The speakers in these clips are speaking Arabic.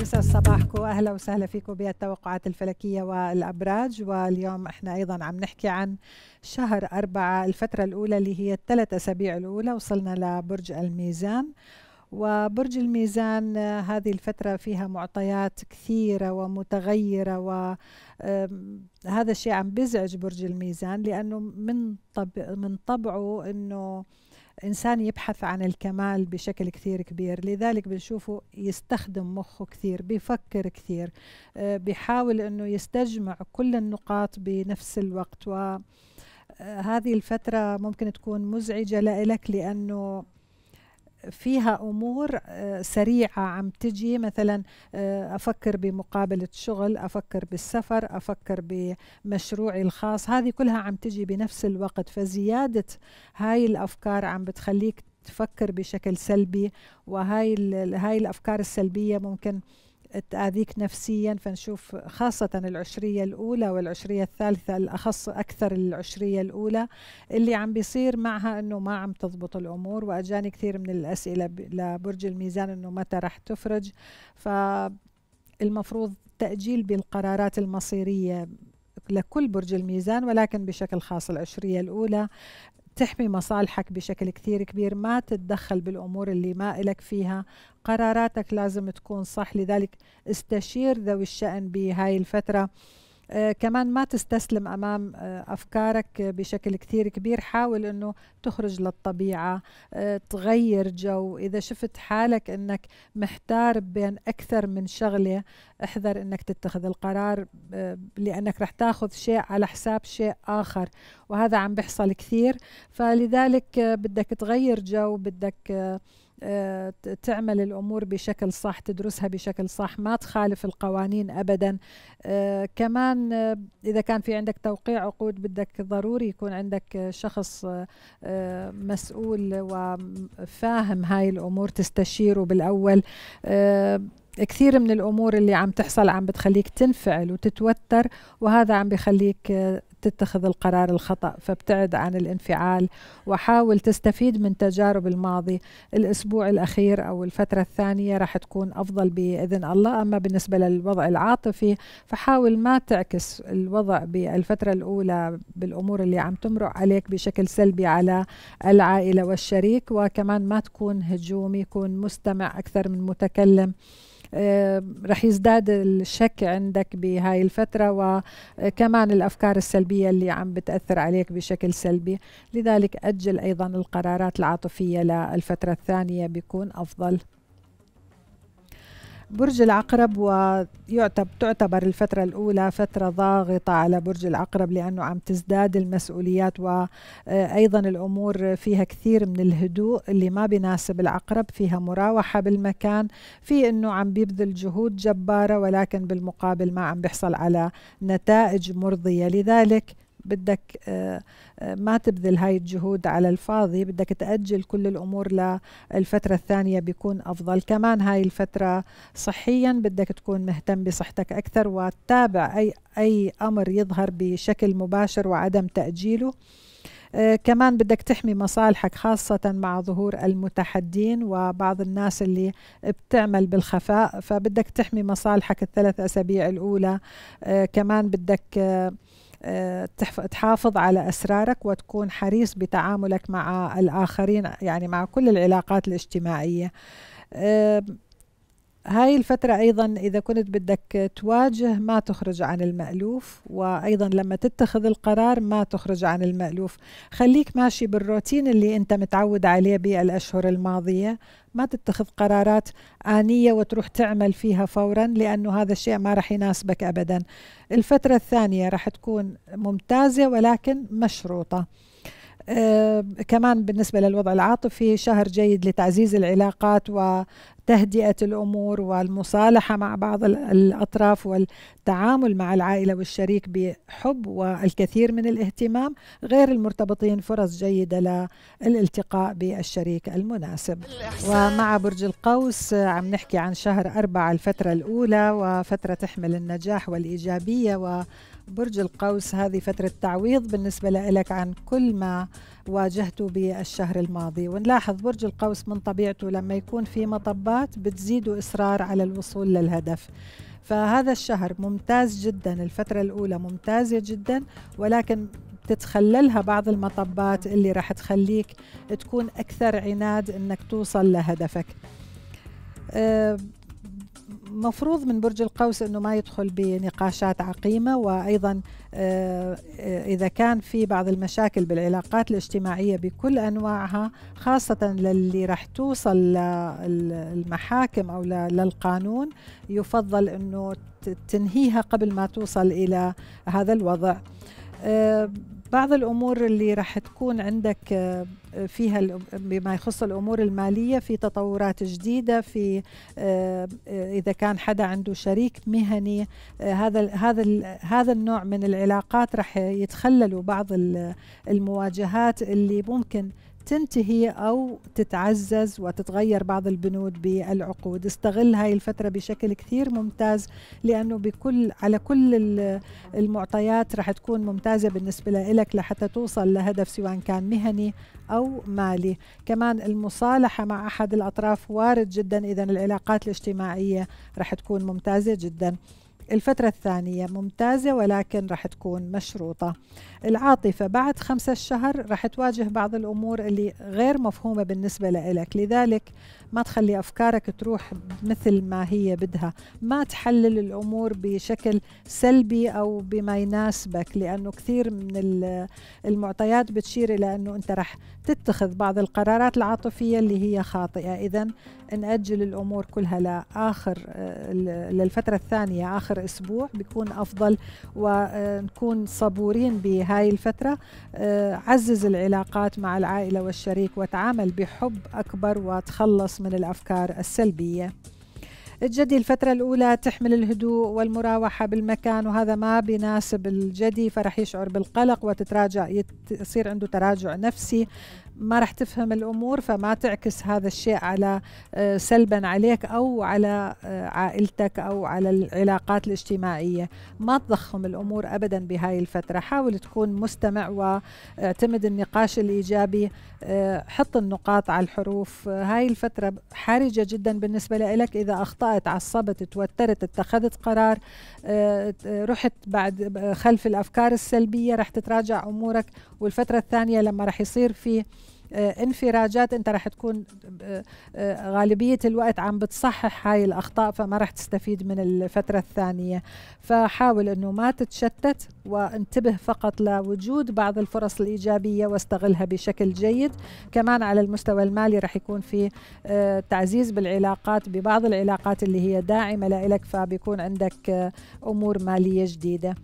يسعد صباحكم اهلا وسهلا فيكم بالتوقعات الفلكيه والابراج واليوم احنا ايضا عم نحكي عن شهر أربعة الفتره الاولى اللي هي الثلاث اسابيع الاولى وصلنا لبرج الميزان وبرج الميزان هذه الفترة فيها معطيات كثيرة ومتغيرة وهذا الشيء عم بيزعج برج الميزان لأنه من طب من طبعه أنه إنسان يبحث عن الكمال بشكل كثير كبير لذلك بنشوفه يستخدم مخه كثير بيفكر كثير آه، بيحاول أنه يستجمع كل النقاط بنفس الوقت وهذه آه، الفترة ممكن تكون مزعجة لإلك لأنه فيها امور آه، سريعه عم تجي مثلا آه، افكر بمقابله شغل افكر بالسفر افكر بمشروعي الخاص هذه كلها عم تجي بنفس الوقت فزياده هاي الافكار عم بتخليك تفكر بشكل سلبي وهاي هاي الافكار السلبيه ممكن تأذيك نفسيا فنشوف خاصة العشرية الأولى والعشرية الثالثة الأخص أكثر العشرية الأولى اللي عم بيصير معها أنه ما عم تضبط الأمور وأجاني كثير من الأسئلة لبرج الميزان أنه متى رح تفرج فالمفروض تأجيل بالقرارات المصيرية لكل برج الميزان ولكن بشكل خاص العشرية الأولى تحمي مصالحك بشكل كثير كبير ما تتدخل بالأمور اللي ما إلك فيها قراراتك لازم تكون صح لذلك استشير ذوي الشأن بهاي الفترة آه، كمان ما تستسلم امام آه، افكارك بشكل كثير كبير حاول انه تخرج للطبيعه آه، تغير جو اذا شفت حالك انك محتار بين اكثر من شغله احذر انك تتخذ القرار لانك رح تاخذ شيء على حساب شيء اخر وهذا عم بيحصل كثير فلذلك بدك تغير جو بدك تعمل الامور بشكل صح تدرسها بشكل صح ما تخالف القوانين ابدا آه، كمان آه، اذا كان في عندك توقيع عقود بدك ضروري يكون عندك شخص آه، مسؤول وفاهم هاي الامور تستشيره بالاول كثير من الامور اللي عم تحصل عم بتخليك تنفعل وتتوتر وهذا عم بخليك تتخذ القرار الخطأ فابتعد عن الانفعال وحاول تستفيد من تجارب الماضي الأسبوع الأخير أو الفترة الثانية راح تكون أفضل بإذن الله أما بالنسبة للوضع العاطفي فحاول ما تعكس الوضع بالفترة الأولى بالأمور اللي عم تمرق عليك بشكل سلبي على العائلة والشريك وكمان ما تكون هجومي يكون مستمع أكثر من متكلم آه، رح يزداد الشك عندك بهاي الفترة وكمان الأفكار السلبية اللي عم بتأثر عليك بشكل سلبي لذلك أجل أيضا القرارات العاطفية للفترة الثانية بيكون أفضل برج العقرب تعتبر الفترة الأولى فترة ضاغطة على برج العقرب لأنه عم تزداد المسؤوليات وأيضا آه، الأمور فيها كثير من الهدوء اللي ما بيناسب العقرب فيها مراوحة بالمكان في أنه عم بيبذل جهود جبارة ولكن بالمقابل ما عم بيحصل على نتائج مرضية لذلك بدك آه، آه، ما تبذل هاي الجهود على الفاضي بدك تأجل كل الأمور للفترة الثانية بيكون أفضل كمان هاي الفترة صحيا بدك تكون مهتم بصحتك أكثر وتتابع أي, أي أمر يظهر بشكل مباشر وعدم تأجيله آه كمان بدك تحمي مصالحك خاصة مع ظهور المتحدين وبعض الناس اللي بتعمل بالخفاء فبدك تحمي مصالحك الثلاث أسابيع الأولى آه كمان بدك آه آه، تحافظ على أسرارك وتكون حريص بتعاملك مع الآخرين يعني مع كل العلاقات الاجتماعية هاي الفترة أيضا إذا كنت بدك تواجه ما تخرج عن المألوف وأيضا لما تتخذ القرار ما تخرج عن المألوف خليك ماشي بالروتين اللي أنت متعود عليه بالأشهر الماضية ما تتخذ قرارات آنية وتروح تعمل فيها فورا لأنه هذا الشيء ما راح يناسبك أبدا الفترة الثانية راح تكون ممتازة ولكن مشروطة آه كمان بالنسبة للوضع العاطفي شهر جيد لتعزيز العلاقات و تهدئة الأمور والمصالحة مع بعض الأطراف والتعامل مع العائلة والشريك بحب والكثير من الاهتمام غير المرتبطين فرص جيدة للالتقاء بالشريك المناسب ومع برج القوس عم نحكي عن شهر أربعة الفترة الأولى وفترة تحمل النجاح والإيجابية و برج القوس هذه فترة تعويض بالنسبة لك عن كل ما واجهته بالشهر الماضي ونلاحظ برج القوس من طبيعته لما يكون في مطبات بتزيدوا إصرار على الوصول للهدف فهذا الشهر ممتاز جدا الفترة الأولى ممتازة جدا ولكن تتخللها بعض المطبات اللي راح تخليك تكون أكثر عناد أنك توصل لهدفك أه مفروض من برج القوس انه ما يدخل بنقاشات عقيمه وايضا آه، اذا كان في بعض المشاكل بالعلاقات الاجتماعيه بكل انواعها خاصه للي راح توصل للمحاكم او للقانون يفضل انه تنهيها قبل ما توصل الى هذا الوضع آه، بعض الامور اللي راح تكون عندك آه، فيها بما يخص الامور الماليه في تطورات جديده في آه، آه، اذا كان حدا عنده شريك مهني هذا هذا هذا النوع من العلاقات راح يتخللوا بعض المواجهات اللي ممكن تنتهي أو تتعزز وتتغير بعض البنود بالعقود استغل هاي الفترة بشكل كثير ممتاز لأنه بكل على كل المعطيات رح تكون ممتازة بالنسبة لك لحتى توصل لهدف سواء كان مهني أو مالي كمان المصالحة مع أحد الأطراف وارد جدا إذا العلاقات الاجتماعية رح تكون ممتازة جدا الفترة الثانية ممتازة ولكن رح تكون مشروطة العاطفة بعد خمسة الشهر رح تواجه بعض الأمور اللي غير مفهومة بالنسبة لإلك لذلك ما تخلي أفكارك تروح مثل ما هي بدها ما تحلل الأمور بشكل سلبي أو بما يناسبك لأنه كثير من المعطيات بتشير إلى أنه أنت رح تتخذ بعض القرارات العاطفية اللي هي خاطئة إذا نأجل الأمور كلها لآخر آه، للفترة الثانية آخر اسبوع بيكون افضل ونكون صبورين بهاي الفتره آه، عزز العلاقات مع العائله والشريك وتعامل بحب اكبر وتخلص من الافكار السلبيه الجدي الفترة الأولى تحمل الهدوء والمراوحة بالمكان وهذا ما بيناسب الجدي فرح يشعر بالقلق وتتراجع يصير عنده تراجع نفسي ما راح تفهم الامور فما تعكس هذا الشيء على آه، سلبا عليك او على آه، عائلتك او على العلاقات الاجتماعيه ما تضخم الامور ابدا بهاي الفتره حاول تكون مستمع واعتمد النقاش الايجابي آه، حط النقاط على الحروف هاي الفتره حرجه جدا بالنسبه لك اذا اخطات عصبت توترت اتخذت قرار رحت بعد خلف الافكار السلبيه راح تتراجع امورك والفتره الثانيه لما راح يصير في آه، انفراجات انت رح تكون آه، آه، غالبيه الوقت عم بتصحح هاي الاخطاء فما رح تستفيد من الفتره الثانيه فحاول انه ما تتشتت وانتبه فقط لوجود بعض الفرص الايجابيه واستغلها بشكل جيد كمان على المستوى المالي رح يكون في تعزيز بالعلاقات ببعض العلاقات اللي هي داعمه لإلك فبيكون عندك امور ماليه جديده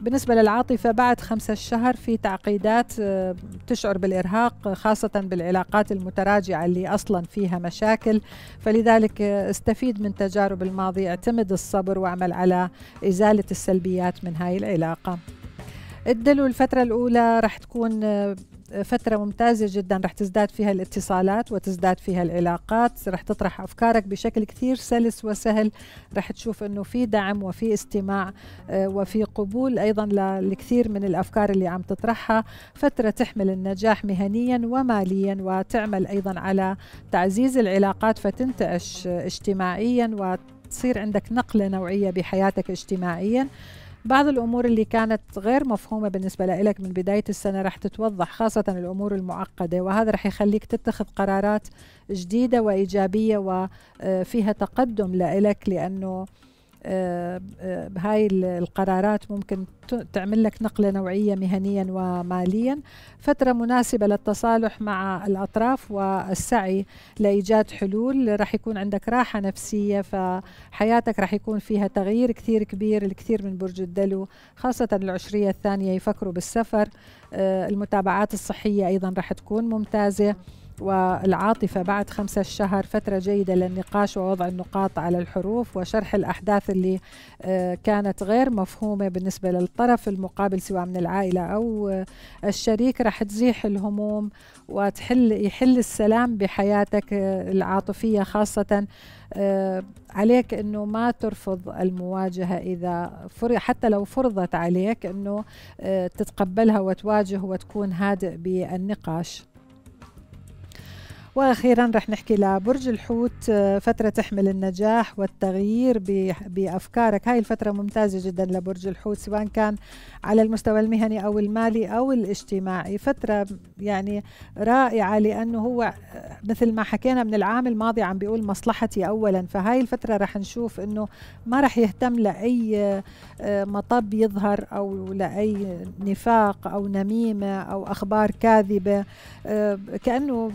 بالنسبة للعاطفة بعد خمسة شهر في تعقيدات آه، تشعر بالإرهاق آه، خاصة بالعلاقات المتراجعة اللي أصلا فيها مشاكل فلذلك آه، استفيد من تجارب الماضي اعتمد الصبر واعمل على إزالة السلبيات من هاي العلاقة الدلو الفترة الأولى راح تكون فترة ممتازة جدا رح تزداد فيها الاتصالات وتزداد فيها العلاقات رح تطرح أفكارك بشكل كثير سلس وسهل رح تشوف أنه في دعم وفي استماع آه، وفي قبول أيضا لكثير من الأفكار اللي عم تطرحها فترة تحمل النجاح مهنيا وماليا وتعمل أيضا على تعزيز العلاقات فتنتعش اجتماعيا وتصير عندك نقلة نوعية بحياتك اجتماعيا بعض الأمور اللي كانت غير مفهومة بالنسبة لك من بداية السنة رح تتوضح خاصة الأمور المعقدة وهذا رح يخليك تتخذ قرارات جديدة وإيجابية وفيها تقدم لإلك لأنه بهاي آه، آه، القرارات ممكن تعمل لك نقلة نوعية مهنيا وماليا فترة مناسبة للتصالح مع الأطراف والسعي لإيجاد حلول رح يكون عندك راحة نفسية فحياتك رح يكون فيها تغيير كثير كبير الكثير من برج الدلو خاصة العشرية الثانية يفكروا بالسفر آه، المتابعات الصحية أيضا رح تكون ممتازة والعاطفة بعد خمسة الشهر فترة جيدة للنقاش ووضع النقاط على الحروف وشرح الأحداث اللي آه، كانت غير مفهومة بالنسبة للطرف المقابل سواء من العائلة أو آه، الشريك راح تزيح الهموم وتحل يحل السلام بحياتك آه، العاطفية خاصة عليك انه ما ترفض المواجهه اذا فرض حتى لو فرضت عليك انه تتقبلها وتواجه وتكون هادئ بالنقاش واخيرا رح نحكي لبرج الحوت آه، فتره تحمل النجاح والتغيير بافكارك هاي الفتره ممتازه جدا لبرج الحوت سواء كان على المستوى المهني او المالي او الاجتماعي فتره يعني رائعه لانه هو آه، مثل ما حكينا من العام الماضي عم بيقول مصلحتي اولا فهاي الفتره رح نشوف انه ما رح يهتم لاي آه، مطب يظهر او لاي نفاق او نميمه او اخبار كاذبه كانه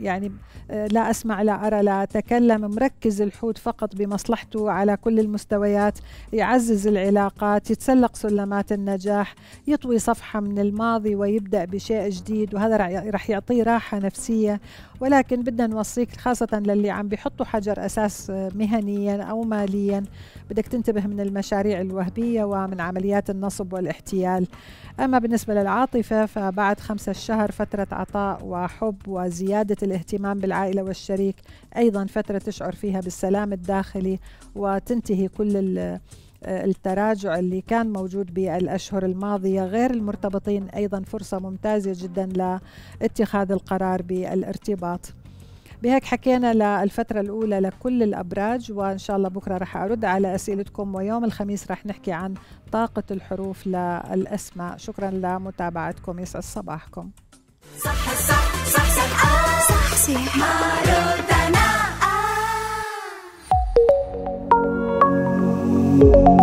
يعني آه، لا أسمع لا أرى لا أتكلم مركز الحوت فقط بمصلحته على كل المستويات يعزز العلاقات يتسلق سلمات النجاح يطوي صفحة من الماضي ويبدأ بشيء جديد وهذا رح يعطيه راحة نفسية ولكن بدنا نوصيك خاصة للي عم بيحطوا حجر أساس آه، مهنيا أو ماليا بدك تنتبه من المشاريع الوهبيه ومن عمليات النصب والاحتيال أما بالنسبة للعاطفة فبعد خمسة الشهر فترة عطاء وحب وزيادة الاهتمام بالعائلة والشريك أيضا فترة تشعر فيها بالسلام الداخلي وتنتهي كل التراجع اللي كان موجود بالأشهر الماضية غير المرتبطين أيضا فرصة ممتازة جدا لاتخاذ القرار بالارتباط بهيك حكينا للفترة الأولى لكل الأبراج وإن شاء الله بكرة رح أرد على أسئلتكم ويوم الخميس رح نحكي عن طاقة الحروف للأسماء شكرا لمتابعتكم يسعد صباحكم صح نفسي مارودانا آه.